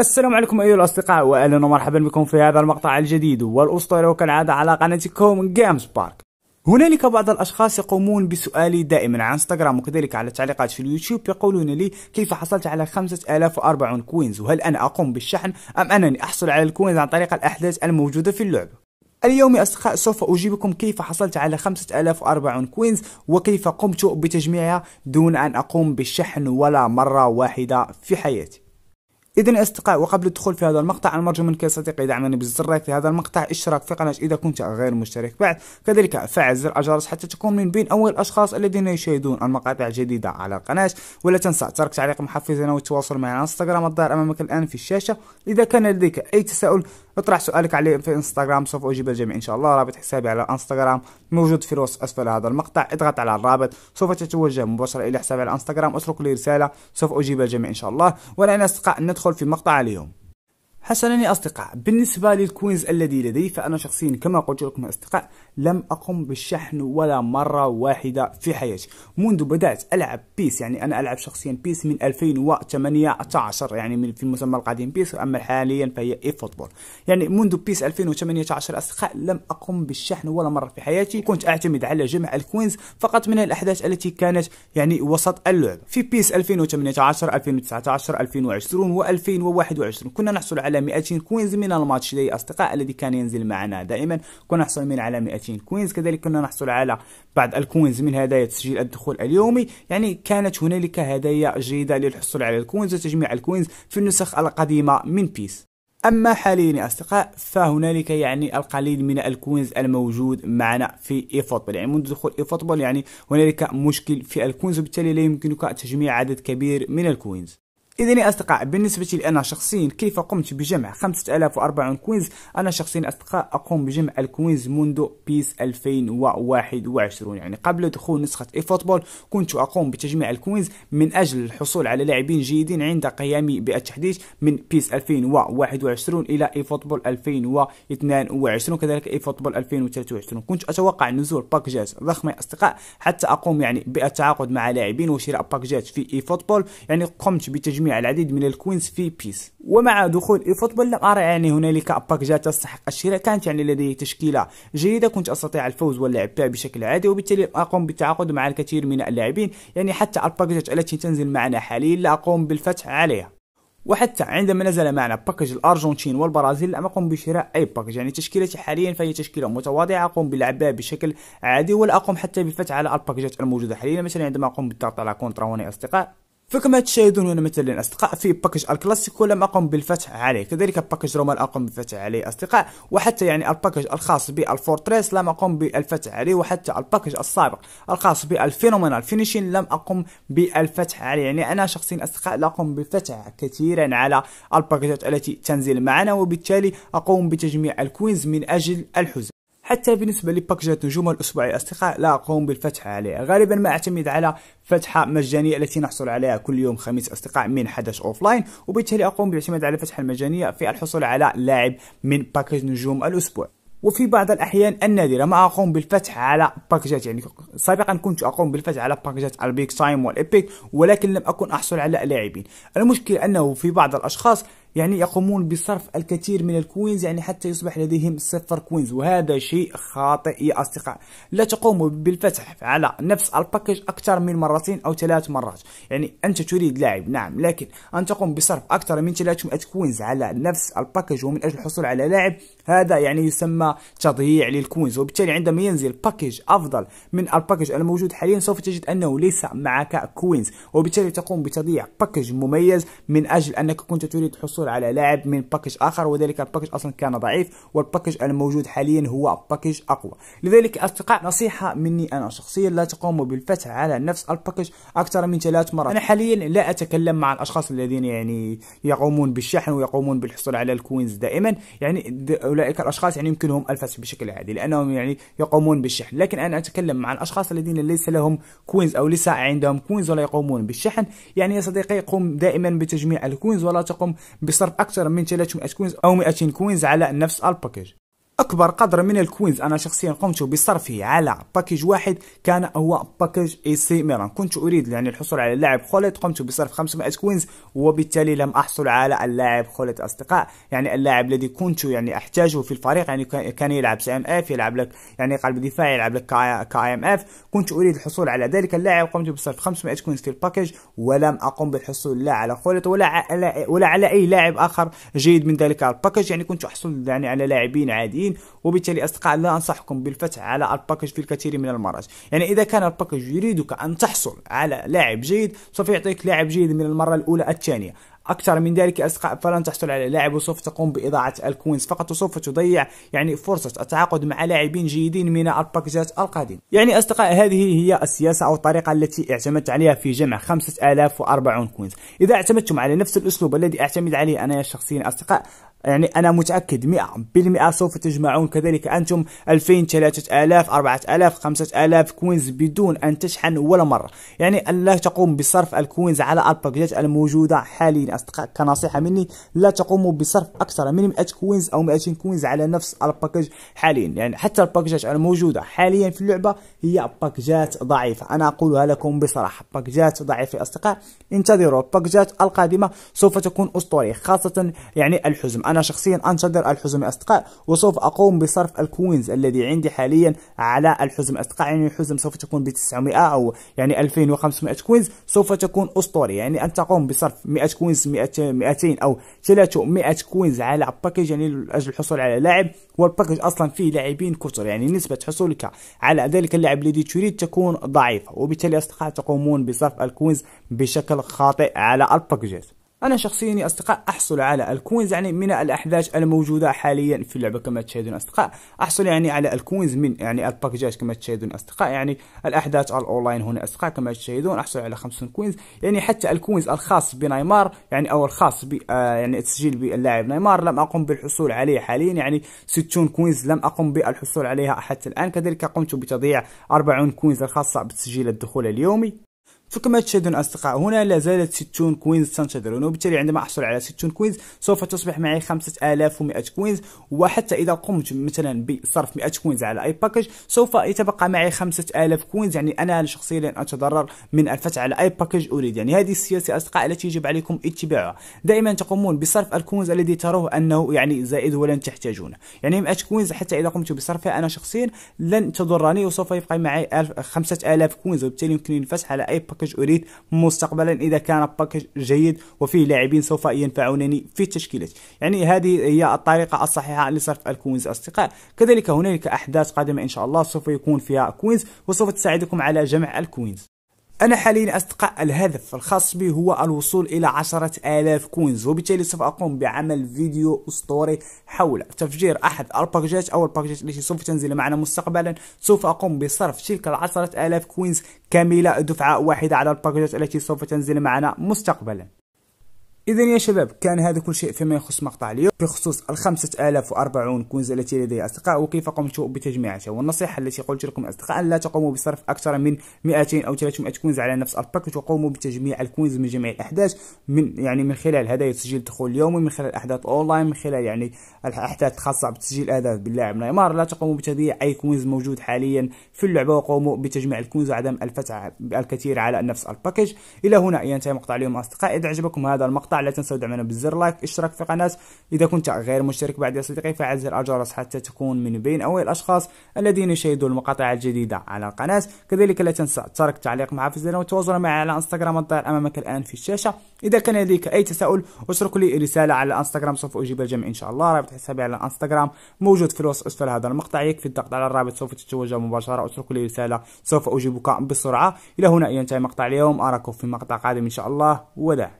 السلام عليكم أيها الأصدقاء وأهلا ومرحبا بكم في هذا المقطع الجديد والأسطوري وكالعادة على قناتكم جيمز بارك هنالك بعض الأشخاص يقومون بسؤالي دائما على انستغرام وكذلك على التعليقات في اليوتيوب يقولون لي كيف حصلت على 5040 كوينز وهل أنا أقوم بالشحن أم أنني أحصل على الكوينز عن طريق الأحداث الموجودة في اللعبة اليوم يا أصدقاء سوف أجيبكم كيف حصلت على 5040 كوينز وكيف قمت بتجميعها دون أن أقوم بالشحن ولا مرة واحدة في حياتي إذا أصدقاء وقبل الدخول في هذا المقطع المرجو منك يا صديقي دعمني بالزر في هذا المقطع اشتراك في القناة إذا كنت غير مشترك بعد كذلك فعل زر الجرس حتى تكون من بين أول الأشخاص الذين يشاهدون المقاطع الجديدة على القناة ولا تنسى ترك تعليق محفزنا والتواصل معنا على انستغرام الظاهر أمامك الآن في الشاشة إذا كان لديك أي تساؤل اطرح سؤالك عليه في انستغرام سوف اجيب الجميع ان شاء الله رابط حسابي على انستغرام موجود في الوصف اسفل هذا المقطع اضغط على الرابط سوف تتوجه مباشره الى حسابي على انستغرام اترك لي رساله سوف اجيب الجميع ان شاء الله ولا نستطيع ان ندخل في مقطع اليوم حسنا يا أصدقاء بالنسبة للكوينز الذي لدي فأنا شخصيا كما قلت لكم يا أصدقاء لم أقم بالشحن ولا مرة واحدة في حياتي منذ بدأت ألعب بيس يعني أنا ألعب شخصيا بيس من 2018 يعني من في المسمى القديم بيس أما حاليا فهي إي فوتبول يعني منذ بيس 2018 أصدقاء لم أقم بالشحن ولا مرة في حياتي كنت أعتمد على جمع الكوينز فقط من الأحداث التي كانت يعني وسط اللعبه في بيس 2018 2019 2020 و2021 كنا نحصل على على 200 كوينز من الماتش لي اصدقاء الذي كان ينزل معنا دائما كنا نحصل من على 200 كوينز كذلك كنا نحصل على بعض الكوينز من هدايا تسجيل الدخول اليومي يعني كانت هنالك هدايا جيده للحصول على الكوينز وتجميع الكوينز في النسخ القديمه من بيس اما حاليا يا اصدقاء فهنالك يعني القليل من الكوينز الموجود معنا في اي فوتبول يعني منذ دخول اي فوتبول يعني هنالك مشكل في الكوينز وبالتالي لا يمكنك تجميع عدد كبير من الكوينز إذا يا أصدقاء بالنسبة لي أنا شخصيا كيف قمت بجمع 5040 كوينز أنا شخصيا أصدقاء أقوم بجمع الكوينز منذ بيس 2021 يعني قبل دخول نسخة إي فوتبول كنت أقوم بتجميع الكوينز من أجل الحصول على لاعبين جيدين عند قيامي بالتحديث من بيس 2021 إلى إي فوتبول 2022 كذلك إي فوتبول 2023 كنت أتوقع نزول باكجات ضخمة يا أصدقاء حتى أقوم يعني بالتعاقد مع لاعبين وشراء باكجات في إي فوتبول يعني قمت بتجميع تجميع العديد من الكوينز في بيس ومع دخول اي فوتبول لم أرى يعني هنالك أباك جات تستحق الشراء كانت يعني لديه تشكيلة جيدة كنت أستطيع الفوز واللعب بها بشكل عادي وبالتالي أقوم بالتعاقد مع الكثير من اللاعبين يعني حتى الباكجات التي تنزل معنا حاليا لا أقوم بالفتح عليها وحتى عندما نزل معنا باكج الارجنتين والبرازيل لم اقم بشراء اي باكج يعني تشكيلتي حاليا فهي تشكيله متواضعه اقوم بلعب بها بشكل عادي ولا اقوم حتى بالفتح على الباكجات الموجوده حاليا مثلا عندما اقوم بالضغط على كونترا هنا اصدقاء فكما تشاهدون هنا مثلا اصدقاء في باكج الكلاسيكو لم اقم بالفتح عليه كذلك باكج روما اقوم بالفتح عليه اصدقاء وحتى يعني الباكج الخاص بالفورتريس لم اقم بالفتح عليه وحتى الباكج السابق الخاص بالفينومينال فينيشين لم اقم بالفتح عليه يعني انا شخصيا اصدقاء لا اقوم بالفتح كثيرا على الباكجات التي تنزل معنا وبالتالي اقوم بتجميع الكوينز من اجل الحزن حتى بالنسبه لباكجات نجوم يا الاصدقاء لا اقوم بالفتح عليها غالبا ما اعتمد على فتحه مجانيه التي نحصل عليها كل يوم خميس اصدقاء من حدث اوفلاين وبالتالي اقوم بالاعتماد على الفتحه المجانيه في الحصول على لاعب من باكج نجوم الاسبوع وفي بعض الاحيان النادره ما اقوم بالفتح على باكجات يعني سابقا كنت اقوم بالفتح على باكجات البيك تايم والابيك ولكن لم اكن احصل على لاعبين المشكل انه في بعض الاشخاص يعني يقومون بصرف الكثير من الكوينز يعني حتى يصبح لديهم صفر كوينز وهذا شيء خاطئ يا أصدقاء لا تقوم بالفتح على نفس الباكج أكثر من مرتين أو ثلاث مرات يعني أنت تريد لاعب نعم لكن أن تقوم بصرف أكثر من 300 كوينز على نفس الباكج ومن أجل الحصول على لاعب هذا يعني يسمى تضييع للكوينز وبالتالي عندما ينزل باكج أفضل من الباكج الموجود حاليا سوف تجد أنه ليس معك كوينز وبالتالي تقوم بتضييع باكج مميز من أجل أنك كنت تريد الحصول الحصول على لاعب من باكج اخر وذلك الباكج اصلا كان ضعيف والباكج الموجود حاليا هو باكج اقوى لذلك اصدقاء نصيحه مني انا شخصيا لا تقوموا بالفتح على نفس الباكج اكثر من ثلاث مرات انا حاليا لا اتكلم مع الاشخاص الذين يعني يقومون بالشحن ويقومون بالحصول على الكوينز دائما يعني اولئك الاشخاص يعني يمكنهم الفتح بشكل عادي لانهم يعني يقومون بالشحن لكن انا اتكلم مع الاشخاص الذين ليس لهم كوينز او ليس عندهم كوينز ولا يقومون بالشحن يعني يا صديقي قم دائما بتجميع الكوينز ولا تقم بس بصرف أكثر من 300 كوينز أو 200 كوينز على نفس الباكيج أكبر قدر من الكوينز أنا شخصيا قمت بصرفه على باكيج واحد كان هو باكيج إي سي ميران كنت أريد يعني الحصول على اللاعب خوليت قمت بصرف 500 كوينز وبالتالي لم أحصل على اللاعب خوليت أصدقاء يعني اللاعب الذي كنت يعني أحتاجه في الفريق يعني كان يلعب سي ام اف يلعب لك يعني قلب دفاع يلعب لك كاي ام اف كنت أريد الحصول على ذلك اللاعب قمت بصرف 500 كوينز في الباكيج ولم أقم بالحصول لا على خوليت ولا على ولا على أي لاعب آخر جيد من ذلك الباكيج يعني كنت أحصل يعني على لاعبين عاديين العالميين وبالتالي أصدقاء لا أنصحكم بالفتح على الباكج في الكثير من المرات يعني إذا كان الباكج يريدك أن تحصل على لاعب جيد سوف يعطيك لاعب جيد من المرة الأولى الثانية أكثر من ذلك أصدقاء فلن تحصل على لاعب وسوف تقوم بإضاعة الكوينز فقط وسوف تضيع يعني فرصة التعاقد مع لاعبين جيدين من الباكجات القادمة يعني أصدقاء هذه هي السياسة أو الطريقة التي اعتمدت عليها في جمع 5040 كوينز إذا اعتمدتم على نفس الأسلوب الذي أعتمد عليه أنا شخصيا أصدقاء يعني أنا متأكد 100% سوف تجمعون كذلك أنتم 2000 3000 4000 5000 كوينز بدون أن تشحن ولا مرة يعني أن لا تقوم بصرف الكوينز على الباكجات الموجودة حاليا أصدقاء كنصيحة مني لا تقوموا بصرف أكثر من 100 كوينز أو 200 كوينز على نفس الباكج حاليا يعني حتى الباكجات الموجودة حاليا في اللعبة هي باكجات ضعيفة أنا أقولها لكم بصراحة باكجات ضعيفة أصدقاء انتظروا الباكجات القادمة سوف تكون أسطورية خاصة يعني الحزم أنا أنا شخصيا أنشدر الحزم أصدقاء وسوف أقوم بصرف الكوينز الذي عندي حاليا على الحزم أصدقاء يعني الحزم سوف تكون ب 900 أو يعني 2500 كوينز سوف تكون اسطوري يعني أن تقوم بصرف 100 كوينز 200 200 أو 300 كوينز على باكج يعني لأجل الحصول على لاعب والباكج أصلا فيه لاعبين كثر يعني نسبة حصولك على ذلك اللاعب الذي تريد تكون ضعيفة وبالتالي أصدقاء تقومون بصرف الكوينز بشكل خاطئ على الباكجات أنا شخصيا يا أصدقاء أحصل على الكوينز يعني من الأحداث الموجودة حاليا في اللعبة كما تشاهدون أصدقاء أحصل يعني على الكوينز من يعني الباكجات كما تشاهدون أصدقاء يعني الأحداث الأونلاين هنا أصدقاء كما تشاهدون أحصل على 50 كوينز يعني حتى الكوينز الخاص بنيمار يعني أو الخاص ب آه، يعني التسجيل باللاعب نيمار لم أقم بالحصول عليه حاليا يعني 60 كوينز لم أقم بالحصول عليها حتى الآن كذلك قمت بتضييع 40 كوينز الخاصة بتسجيل الدخول اليومي فكما تشاهدون أصدقاء هنا لا زالت 60 كوينز تنتظرون وبالتالي عندما أحصل على 60 كوينز سوف تصبح معي 5100 كوينز وحتى إذا قمت مثلا بصرف 100 كوينز على أي باكج سوف يتبقى معي 5000 كوينز يعني أنا شخصيا لن أتضرر من الفتح على أي باكج أريد يعني هذه السياسة أصدقاء التي يجب عليكم اتباعها دائما تقومون بصرف الكوينز الذي تروه أنه يعني زائد ولن تحتاجونه يعني 100 كوينز حتى إذا قمت بصرفها أنا شخصيا لن تضرني وسوف يبقى معي 5000 كوينز وبالتالي يمكنني الفتح على أي باكج باكج اريد مستقبلا اذا كان باكج جيد وفيه لاعبين سوف ينفعونني في التشكيلة يعني هذه هي الطريقه الصحيحه لصرف الكوينز اصدقاء كذلك هنالك احداث قادمه ان شاء الله سوف يكون فيها كوينز وسوف تساعدكم على جمع الكوينز أنا حاليا أصدقاء الهدف الخاص بي هو الوصول إلى عشرة آلاف كوينز وبالتالي سوف أقوم بعمل فيديو أسطوري حول تفجير أحد الباكجات أو الباكجات التي سوف تنزل معنا مستقبلا سوف أقوم بصرف تلك العشرة آلاف كوينز كاملة دفعة واحدة على الباكجات التي سوف تنزل معنا مستقبلا إذا يا شباب كان هذا كل شيء فيما يخص مقطع اليوم بخصوص ال 5040 كنز التي لدي أصدقاء وكيف قمت بتجميعها والنصيحة التي قلت لكم أصدقاء لا تقوموا بصرف أكثر من 200 أو 300 كنز على نفس الباكج وقوموا بتجميع الكنز من جميع الأحداث من يعني من خلال هدايا تسجيل دخول يومي من خلال أحداث أونلاين من خلال يعني الأحداث الخاصة بتسجيل أهداف باللاعب نيمار لا تقوموا بتضييع أي كنز موجود حاليا في اللعبة وقوموا بتجميع الكنز وعدم الفتح الكثير على نفس الباكج إلى هنا ينتهي مقطع اليوم أصدقاء إذا عجبكم هذا المقطع لا تنسوا دعمنا بالزر لايك اشتراك في القناة إذا كنت غير مشترك بعد يا صديقي فعل زر الجرس حتى تكون من بين أول الأشخاص الذين يشاهدوا المقاطع الجديدة على القناة كذلك لا تنسى ترك تعليق مع الزر وتواصل معي على انستغرام الظاهر أمامك الآن في الشاشة إذا كان لديك أي تساؤل اترك لي رسالة على انستغرام سوف أجيب الجميع إن شاء الله رابط حسابي على انستغرام موجود في الوصف أسفل هذا المقطع يكفي الضغط على الرابط سوف تتوجه مباشرة اترك لي رسالة سوف أجيبك بسرعة إلى هنا ينتهي مقطع اليوم أراكم في مقطع قادم إن شاء الله وداع